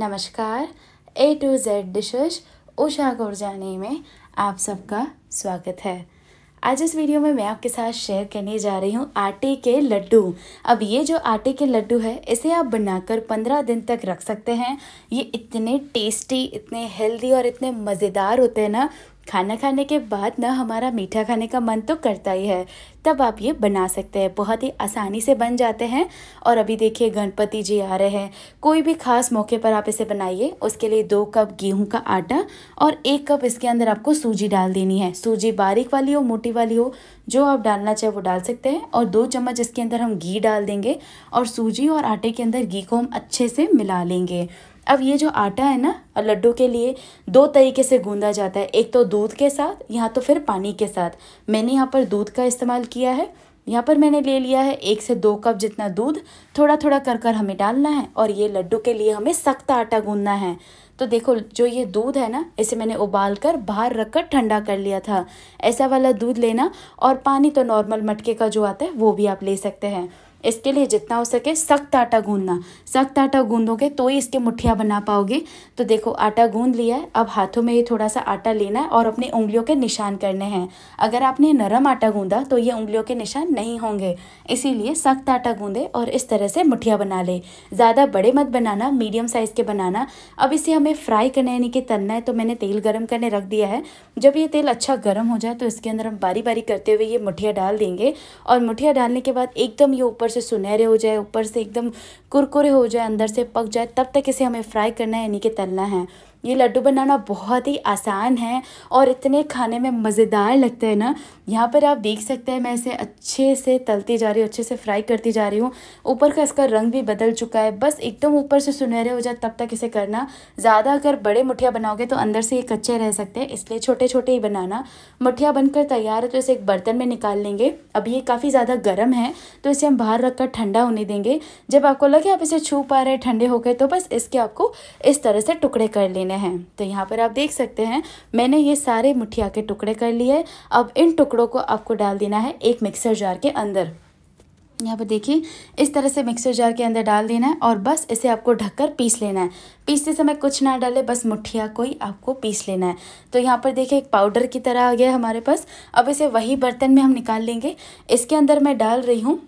नमस्कार A to Z dishes Usha Gurjani में आप सबका स्वागत है आज इस वीडियो में मैं आपके साथ शेयर करने जा रही हूँ आटे के लड्डू अब ये जो आटे के लड्डू है इसे आप बनाकर पंद्रह दिन तक रख सकते हैं ये इतने टेस्टी इतने हेल्दी और इतने मज़ेदार होते हैं ना खाना खाने के बाद ना हमारा मीठा खाने का मन तो करता ही है तब आप ये बना सकते हैं बहुत ही आसानी से बन जाते हैं और अभी देखिए गणपति जी आ रहे हैं कोई भी खास मौके पर आप इसे बनाइए उसके लिए दो कप गेहूं का आटा और एक कप इसके अंदर आपको सूजी डाल देनी है सूजी बारीक वाली हो मोटी वाली हो जो आप डालना चाहे वो डाल सकते हैं और दो चम्मच इसके अंदर हम घी डाल देंगे और सूजी और आटे के अंदर घी को हम अच्छे से मिला लेंगे अब ये जो आटा है ना लड्डू के लिए दो तरीके से गूंदा जाता है एक तो दूध के साथ यहाँ तो फिर पानी के साथ मैंने यहाँ पर दूध का इस्तेमाल किया है यहाँ पर मैंने ले लिया है एक से दो कप जितना दूध थोड़ा थोड़ा कर कर हमें डालना है और ये लड्डू के लिए हमें सख्त आटा गूंदना है तो देखो जो ये दूध है ना इसे मैंने उबाल कर बाहर रख कर ठंडा कर लिया था ऐसा वाला दूध लेना और पानी तो नॉर्मल मटके का जो आता है वो भी आप ले सकते हैं इसके लिए जितना हो सके सख्त आटा गूंदना सख्त आटा गूंदोगे तो ही इसके मुठिया बना पाओगे तो देखो आटा गूंद लिया है अब हाथों में ही थोड़ा सा आटा लेना है और अपनी उंगलियों के निशान करने हैं अगर आपने नरम आटा गूंदा तो ये उंगलियों के निशान नहीं होंगे इसीलिए सख्त आटा गूंदे और इस तरह से मुठिया बना ले ज़्यादा बड़े मत बनाना मीडियम साइज़ के बनाना अब इसे हमें फ्राई करना यानी कि तलना है तो मैंने तेल गर्म करने रख दिया है जब ये तेल अच्छा गर्म हो जाए तो इसके अंदर हम बारी बारी करते हुए ये मुठिया डाल देंगे और मुठिया डालने के बाद एकदम ये ऊपर से से सुनहरे हो जाए ऊपर से एकदम कुरकुरे हो जाए अंदर से पक जाए तब तक इसे हमें फ्राई करना है यानी कि तलना है ये लड्डू बनाना बहुत ही आसान है और इतने खाने में मज़ेदार लगते हैं ना यहाँ पर आप देख सकते हैं मैं इसे अच्छे से तलती जा रही हूँ अच्छे से फ्राई करती जा रही हूँ ऊपर का इसका रंग भी बदल चुका है बस एकदम ऊपर से सुनहरे हो जाए तब तक इसे करना ज़्यादा अगर बड़े मुठिया बनाओगे तो अंदर से ये कच्चे रह सकते हैं इसलिए छोटे छोटे ही बनाना मुठिया बनकर तैयार है तो इसे एक बर्तन में निकाल लेंगे अब ये काफ़ी ज़्यादा गर्म है तो इसे हम बाहर रखकर ठंडा होने देंगे जब आपको लगे आप इसे छू पा रहे ठंडे हो गए तो बस इसके आपको इस तरह से टुकड़े कर लेने हैं तो यहाँ पर आप देख सकते हैं मैंने ये सारे मुठिया के टुकड़े कर लिए अब इन टुकड़ों को आपको डाल देना है एक मिक्सर जार के अंदर यहाँ पर देखिए इस तरह से मिक्सर जार के अंदर डाल देना है और बस इसे आपको ढककर पीस लेना है पीसते समय कुछ ना डाले बस मुठिया को ही आपको पीस लेना है तो यहाँ पर देखिए एक पाउडर की तरह आ गया हमारे पास अब इसे वही बर्तन में हम निकाल लेंगे इसके अंदर मैं डाल रही हूँ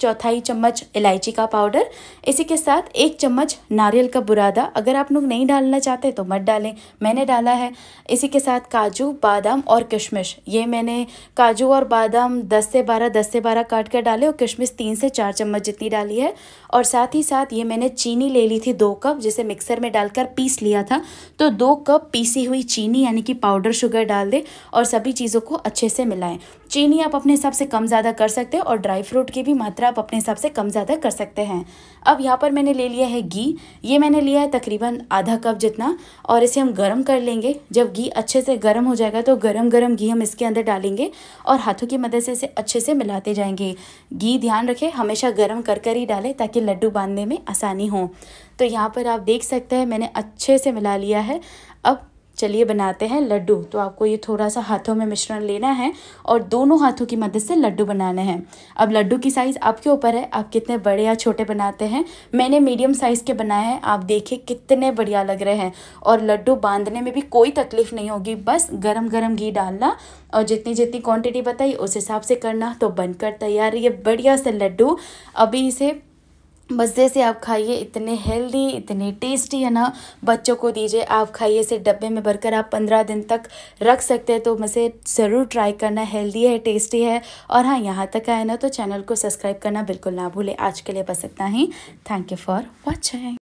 चौथाई चम्मच इलायची का पाउडर इसी के साथ एक चम्मच नारियल का बुरादा अगर आप लोग नहीं डालना चाहते तो मत डालें मैंने डाला है इसी के साथ काजू बादाम और किशमिश ये मैंने काजू और बादाम 10 से 12 10 से 12 काट कर डाले और किशमिश तीन से चार चम्मच जितनी डाली है और साथ ही साथ ये मैंने चीनी ले ली थी दो कप जिसे मिक्सर में डालकर पीस लिया था तो दो कप पीसी हुई चीनी यानी कि पाउडर शुगर डाल दें और सभी चीज़ों को अच्छे से मिलाएँ चीनी आप अपने हिसाब से कम ज़्यादा कर सकते हैं और ड्राई फ्रूट की भी मात्रा आप अपने हिसाब से कम ज़्यादा कर सकते हैं अब यहाँ पर मैंने ले लिया है घी ये मैंने लिया है तकरीबन आधा कप जितना और इसे हम गर्म कर लेंगे जब घी अच्छे से गर्म हो जाएगा तो गर्म गर्म घी हम इसके अंदर डालेंगे और हाथों की मदद से इसे अच्छे से मिलाते जाएंगे घी ध्यान रखें हमेशा गर्म कर कर ही डालें ताकि लड्डू बांधने में आसानी हो तो यहाँ पर आप देख सकते हैं मैंने अच्छे से मिला लिया है चलिए बनाते हैं लड्डू तो आपको ये थोड़ा सा हाथों में मिश्रण लेना है और दोनों हाथों की मदद से लड्डू बनाने हैं अब लड्डू की साइज़ आपके ऊपर है आप कितने बड़े या छोटे बनाते हैं मैंने मीडियम साइज़ के बनाए हैं आप देखिए कितने बढ़िया लग रहे हैं और लड्डू बांधने में भी कोई तकलीफ़ नहीं होगी बस गर्म गरम घी डालना और जितनी जितनी क्वान्टिटी बताई उस हिसाब से करना तो बनकर तैयार ये बढ़िया से लड्डू अभी इसे मज़े से आप खाइए इतने हेल्दी इतने टेस्टी है ना बच्चों को दीजिए आप खाइए इसे डब्बे में भरकर आप पंद्रह दिन तक रख सकते हैं तो मज़े ज़रूर ट्राई करना हेल्दी है टेस्टी है और हाँ यहाँ तक आए ना तो चैनल को सब्सक्राइब करना बिल्कुल ना भूलें आज के लिए बस इतना ही थैंक यू फॉर वॉचिंग